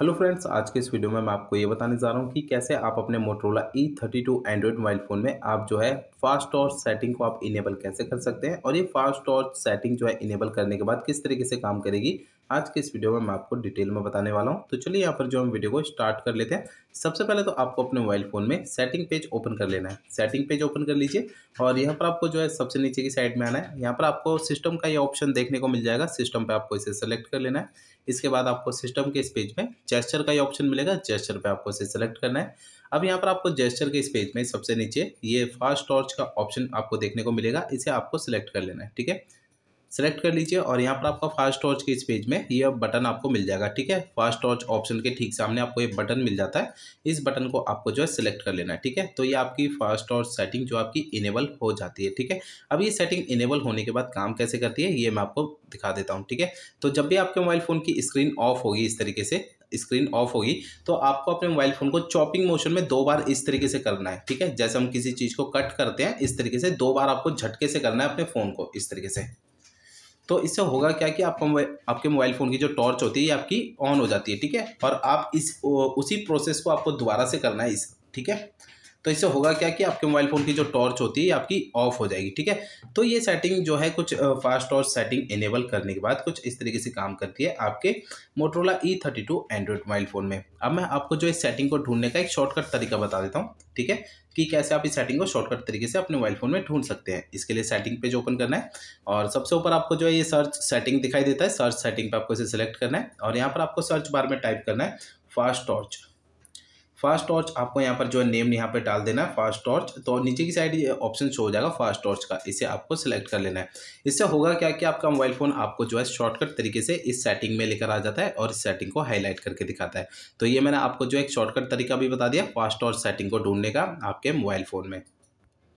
hello friends आज के इस वीडियो में मैं आपको ये बताने जा रहा हूँ कि कैसे आप अपने Motorola E thirty two Android mobile phone में आप जो है फास्ट टॉर्च सेटिंग को आप इनेबल कैसे कर सकते हैं और ये फास्ट टॉर्च सेटिंग जो है इनेबल करने के बाद किस तरीके से काम करेगी आज के इस वीडियो में मैं आपको डिटेल में बताने वाला हूँ तो चलिए यहाँ पर जो हम वीडियो को स्टार्ट कर लेते हैं सबसे पहले तो आपको अपने मोबाइल फ़ोन में सेटिंग पेज ओपन कर लेना है सेटिंग पेज ओपन कर लीजिए और यहाँ पर आपको जो है सबसे नीचे की साइड में आना है यहाँ पर आपको सिस्टम का ये ऑप्शन देखने को मिल जाएगा सिस्टम पर आपको इसे सेलेक्ट कर लेना है इसके बाद आपको सिस्टम के इस पेज में जेस्चर का ये ऑप्शन मिलेगा जेस्चर पर आपको इसे सेलेक्ट करना है अब यहाँ पर आपको जेस्चर के इस पेज में सबसे नीचे ये फास्ट टॉर्च का ऑप्शन आपको देखने को मिलेगा इसे आपको सिलेक्ट कर लेना है ठीक है सेलेक्ट कर लीजिए और यहाँ पर आपका फास्ट टॉर्च के इस पेज में ये बटन आपको मिल जाएगा ठीक है फास्ट टॉर्च ऑप्शन के ठीक सामने आपको ये बटन मिल जाता है इस बटन को आपको जो है सिलेक्ट कर लेना है ठीक है तो ये आपकी फास्ट टॉर्च सेटिंग जो आपकी इनेबल हो जाती है ठीक है अब ये सेटिंग इनेबल होने के बाद काम कैसे करती है ये मैं आपको दिखा देता हूँ ठीक है तो जब भी आपके मोबाइल फ़ोन की स्क्रीन ऑफ होगी इस तरीके से स्क्रीन ऑफ होगी तो आपको अपने मोबाइल फ़ोन को चॉपिंग मोशन में दो बार इस तरीके से करना है ठीक है जैसे हम किसी चीज़ को कट करते हैं इस तरीके से दो बार आपको झटके से करना है अपने फ़ोन को इस तरीके से तो इससे होगा क्या कि आपका आपके मोबाइल फ़ोन की जो टॉर्च होती है आपकी ऑन हो जाती है ठीक है और आप इस उसी प्रोसेस को आपको दोबारा से करना है इस ठीक है तो इससे होगा क्या कि आपके मोबाइल फ़ोन की जो टॉर्च होती है आपकी ऑफ हो जाएगी ठीक है तो ये सेटिंग जो है कुछ फास्ट टॉर्च सेटिंग इनेबल करने के बाद कुछ इस तरीके से काम करती है आपके Motorola E thirty two Android mobile phone में अब मैं आपको जो इस सेटिंग को ढूंढने का एक शॉर्टकट तरीका बता देता हूँ ठीक है कि कैसे आप इस सेटिंग को शॉर्टकट तरीके से अपने मोबाइल फ़ोन में ढूंढ सकते हैं इसके लिए सेटिंग पेज ओपन करना है और सबसे ऊपर आपको जो है ये सर्च सेटिंग दिखाई देता है सर्च सेटिंग पर आपको इसे सिलेक्ट करना है और यहाँ पर आपको सर्च बार में टाइप करना है फास्ट टॉर्च फास्ट टॉर्च आपको यहाँ पर जो है नेम यहाँ पर डाल देना है फास्ट टॉर्च तो नीचे की साइड ये ऑप्शन शो हो जाएगा फास्ट टॉर्च का इसे आपको सेलेक्ट कर लेना है इससे होगा क्या कि आपका मोबाइल फ़ोन आपको जो है शॉर्टकट तरीके से इस सेटिंग में लेकर आ जाता है और इस सेटिंग को हाईलाइट करके दिखाता है तो ये मैंने आपको जो एक शॉर्टकट तरीका भी बता दिया फास्ट टॉर्च सेटिंग को ढूंढने का आपके मोबाइल फ़ोन में